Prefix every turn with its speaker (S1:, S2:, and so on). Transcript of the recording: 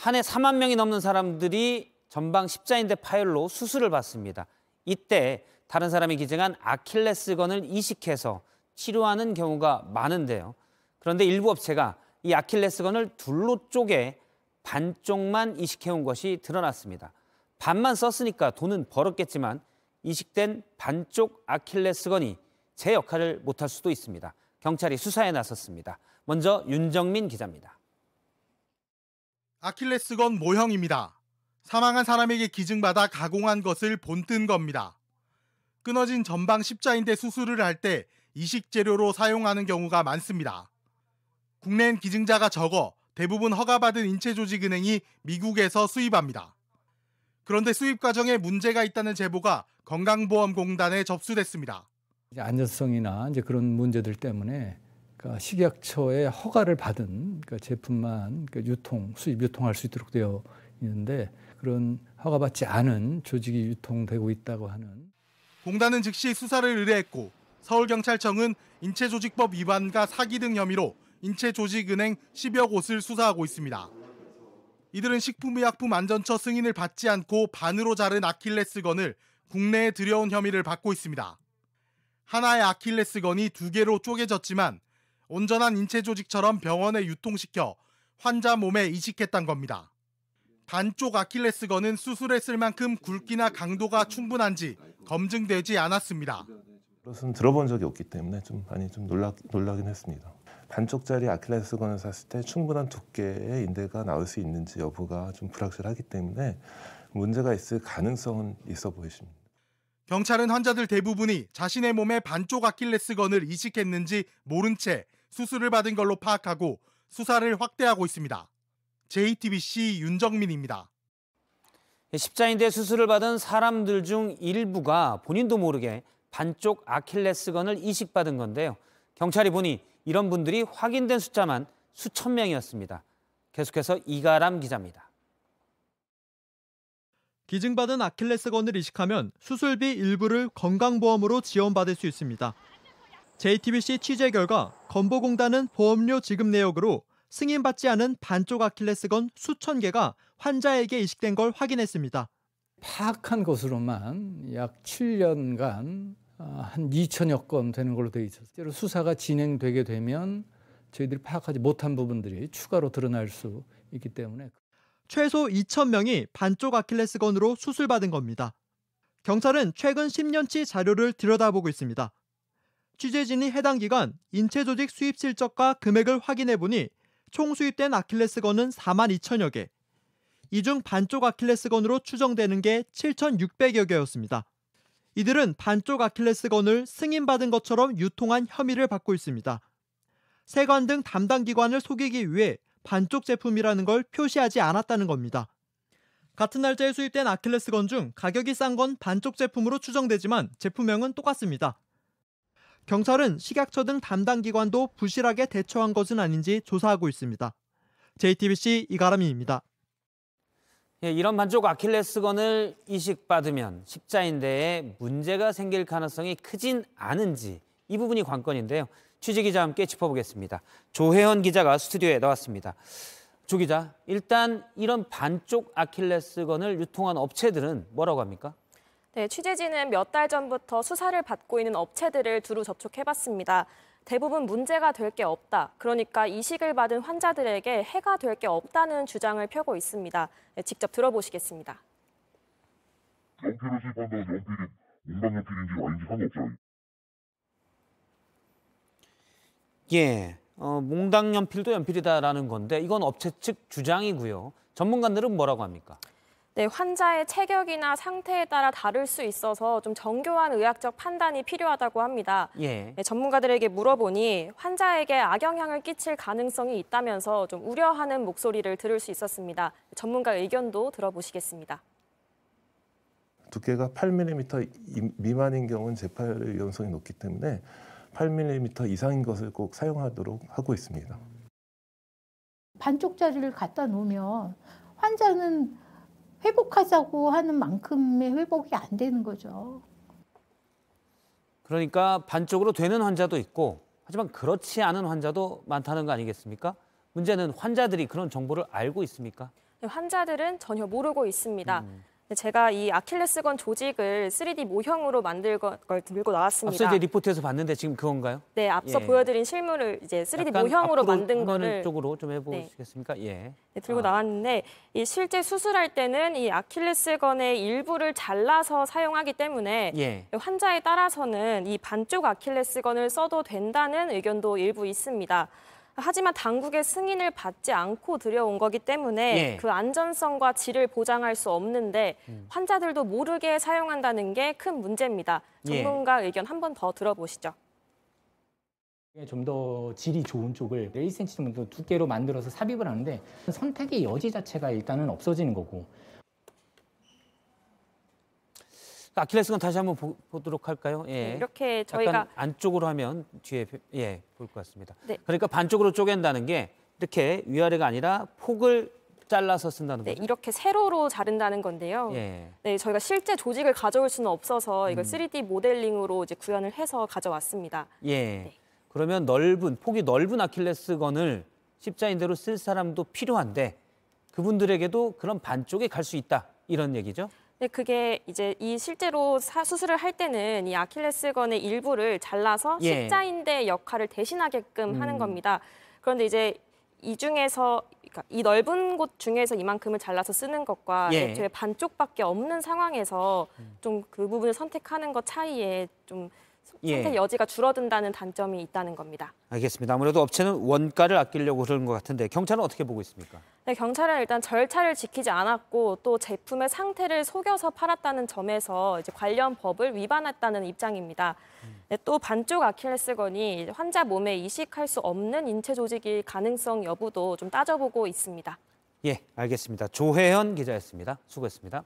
S1: 한 해 4만 명이 넘는 사람들이 전방 십자인대 파열로 수술을 받습니다. 이때 다른 사람이 기증한 아킬레스건을 이식해서 치료하는 경우가 많은데요. 그런데 일부 업체가 이 아킬레스건을 둘로 쪼개 반쪽만 이식해온 것이 드러났습니다. 반만 썼으니까 돈은 벌었겠지만 이식된 반쪽 아킬레스건이 제 역할을 못할 수도 있습니다. 경찰이 수사에 나섰습니다. 먼저 윤정민 기자입니다.
S2: 아킬레스건 모형입니다. 사망한 사람에게 기증받아 가공한 것을 본뜬 겁니다. 끊어진 전방 십자인대 수술을 할 때 이식 재료로 사용하는 경우가 많습니다. 국내엔 기증자가 적어 대부분 허가받은 인체 조직 은행이 미국에서 수입합니다. 그런데 수입 과정에 문제가 있다는 제보가 건강보험공단에 접수됐습니다.
S3: 안전성이나 이제 그런 문제들 때문에 그러니까 식약처의 허가를 받은 그 제품만 그 유통, 수입 유통할 수 있도록 되어 있는데 그런 허가받지 않은 조직이 유통되고 있다고 하는
S2: 공단은 즉시 수사를 의뢰했고 서울경찰청은 인체조직법 위반과 사기 등 혐의로 인체조직은행 10여 곳을 수사하고 있습니다. 이들은 식품의약품안전처 승인을 받지 않고 반으로 자른 아킬레스건을 국내에 들여온 혐의를 받고 있습니다. 하나의 아킬레스건이 두 개로 쪼개졌지만 온전한 인체 조직처럼 병원에 유통시켜 환자 몸에 이식했단 겁니다. 반쪽 아킬레스건은 수술했을 만큼 굵기나 강도가 충분한지 검증되지 않았습니다.
S4: 그것은 들어본 적이 없기 때문에 좀 많이 좀 놀라, 놀라긴 했습니다. 반쪽짜리 아킬레스건을 샀을 때 충분한 두께의 인대가 나올 수 있는지 여부가 좀 불확실하기 때문에 문제가 있을 가능성은 있어 보이십니다.
S2: 경찰은 환자들 대부분이 자신의 몸에 반쪽 아킬레스건을 이식했는지 모른 채 수술을 받은 걸로 파악하고 수사를 확대하고 있습니다. JTBC
S1: 윤정민입니다. 예, 십자인대 수술을 받은 사람들 중 일부가 본인도 모르게 반쪽 아킬레스건을 이식받은 건데요. 경찰이 보니 이런 분들이 확인된 숫자만 수천 명이었습니다. 계속해서 이가람
S3: 기자입니다. 기증받은 아킬레스건을 이식하면 수술비 일부를 건강보험으로 지원받을 수 있습니다. JTBC 취재 결과 건보공단은 보험료 지급 내역으로 승인받지 않은 반쪽 아킬레스건 수천 개가 환자에게 이식된 걸 확인했습니다. 파악한 것으로만 약 7년간 아, 한 2천여 건 되는 걸로 되어 있었어요. 수사가 진행되게 되면 저희들이 파악하지 못한 부분들이 추가로 드러날 수 있기 때문에 최소 2천 명이 반쪽 아킬레스건으로 수술받은 겁니다. 경찰은 최근 10년치 자료를 들여다보고 있습니다. 취재진이 해당 기간 인체 조직 수입 실적과 금액을 확인해 보니 총 수입된 아킬레스건은 4만 2천여 개. 이 중 반쪽 아킬레스건으로 추정되는 게 7,600여 개였습니다. 이들은 반쪽 아킬레스건을 승인받은 것처럼 유통한 혐의를 받고 있습니다. 세관 등 담당 기관을 속이기 위해 반쪽 제품이라는 걸 표시하지 않았다는 겁니다. 같은 날짜에 수입된 아킬레스건 중 가격이 싼 건 반쪽 제품으로 추정되지만 제품명은 똑같습니다. 경찰은 식약처 등 담당 기관도 부실하게 대처한 것은 아닌지 조사하고 있습니다. JTBC 이가람입니다.
S1: 예, 이런 반쪽 아킬레스건을 이식받으면 십자인대에 문제가 생길 가능성이 크진 않은지 이 부분이 관건인데요. 취재 기자와 함께 짚어보겠습니다. 조혜원 기자가 스튜디오에 나왔습니다. 조 기자, 일단 이런 반쪽 아킬레스건을 유통한 업체들은 뭐라고 합니까?
S4: 네, 취재진은 몇 달 전부터 수사를 받고 있는 업체들을 두루 접촉해봤습니다. 대부분 문제가 될 게 없다. 그러니까 이식을 받은 환자들에게 해가 될 게 없다는 주장을 펴고 있습니다. 네, 직접 들어보시겠습니다.
S3: 연필을 실패한다 연필이 문방연필인지 아닌지 상관없잖요
S1: 예, 어, 몽당 연필도 연필이다라는 건데 이건 업체 측 주장이고요. 전문가들은 뭐라고 합니까?
S4: 네, 환자의 체격이나 상태에 따라 다를 수 있어서 좀 정교한 의학적 판단이 필요하다고 합니다. 예. 네, 전문가들에게 물어보니 환자에게 악영향을 끼칠 가능성이 있다면서 좀 우려하는 목소리를 들을 수 있었습니다. 전문가 의견도 들어보시겠습니다. 두께가 8mm 미만인 경우는 재팔 위험성이 높기 때문에 8mm 이상인 것을 꼭 사용하도록 하고 있습니다.
S3: 반쪽짜리를 갖다 놓으면 환자는 회복하자고 하는 만큼의 회복이 안 되는 거죠.
S1: 그러니까 반쪽으로 되는 환자도 있고 하지만 그렇지 않은 환자도 많다는 거 아니겠습니까? 문제는 환자들이 그런 정보를 알고 있습니까?
S4: 네, 환자들은 전혀 모르고 있습니다. 음. 네, 제가 이 아킬레스건 조직을 3D 모형으로 만들 걸 들고 나왔습니다. 앞서 이제
S1: 리포트에서 봤는데 지금 그건가요? 네, 앞서 예. 보여드린
S4: 실물을 이제 3D 모형으로 만든 거를 쪽으로
S1: 좀 네. 해보시겠습니까? 네. 예.
S4: 네, 들고 아. 나왔는데 이 실제 수술할 때는 이 아킬레스건의 일부를 잘라서 사용하기 때문에 예. 환자에 따라서는 이 반쪽 아킬레스건을 써도 된다는 의견도 일부 있습니다. 하지만 당국의 승인을 받지 않고 들여온 거기 때문에 예. 그 안전성과 질을 보장할 수 없는데 음. 환자들도 모르게 사용한다는 게 큰 문제입니다. 예. 전문가 예. 의견 한 번 더 들어보시죠.
S3: 좀 더 질이 좋은 쪽을 1cm 정도 두께로 만들어서 삽입을 하는데 선택의 여지 자체가
S1: 일단은 없어지는 거고 아킬레스건 다시 한번 보, 도록 할까요? 예. 네, 이렇게 저희가 안쪽으로 하면 뒤에 예, 볼 것 같습니다. 네. 그러니까 반쪽으로 쪼갠다는 게 이렇게 위아래가 아니라 폭을 잘라서 쓴다는 네, 거죠?
S4: 이렇게 세로로 자른다는 건데요. 예. 네, 저희가 실제 조직을 가져올 수는 없어서 이걸 3D 음. 모델링으로 이제 구현을 해서 가져왔습니다.
S1: 예. 네. 그러면 넓은 폭이 넓은 아킬레스건을 십자인대로 쓸 사람도 필요한데 그분들에게도 그런 반쪽에 갈 수 있다 이런 얘기죠?
S4: 네, 그게 이제 이 실제로 사, 수술을 할 때는 이 아킬레스건의 일부를 잘라서 예. 십자인대 역할을 대신하게끔 음. 하는 겁니다. 그런데 이제 이 중에서 그러니까 이 넓은 곳 중에서 이만큼을 잘라서 쓰는 것과 예. 애초에 반쪽밖에 없는 상황에서 음. 좀그 부분을 선택하는 것 차이에 좀 선택 예. 여지가 줄어든다는 단점이 있다는 겁니다.
S1: 알겠습니다. 아무래도 업체는 원가를 아끼려고 그러는 것 같은데 경찰은 어떻게 보고 있습니까?
S4: 네, 경찰은 일단 절차를 지키지 않았고 또 제품의 상태를 속여서 팔았다는 점에서 이제 관련 법을 위반했다는 입장입니다. 음. 네, 또 반쪽 아킬레스건이 환자 몸에 이식할 수 없는 인체 조직일 가능성 여부도 좀 따져보고 있습니다.
S1: 예, 알겠습니다. 조혜현 기자였습니다. 수고했습니다.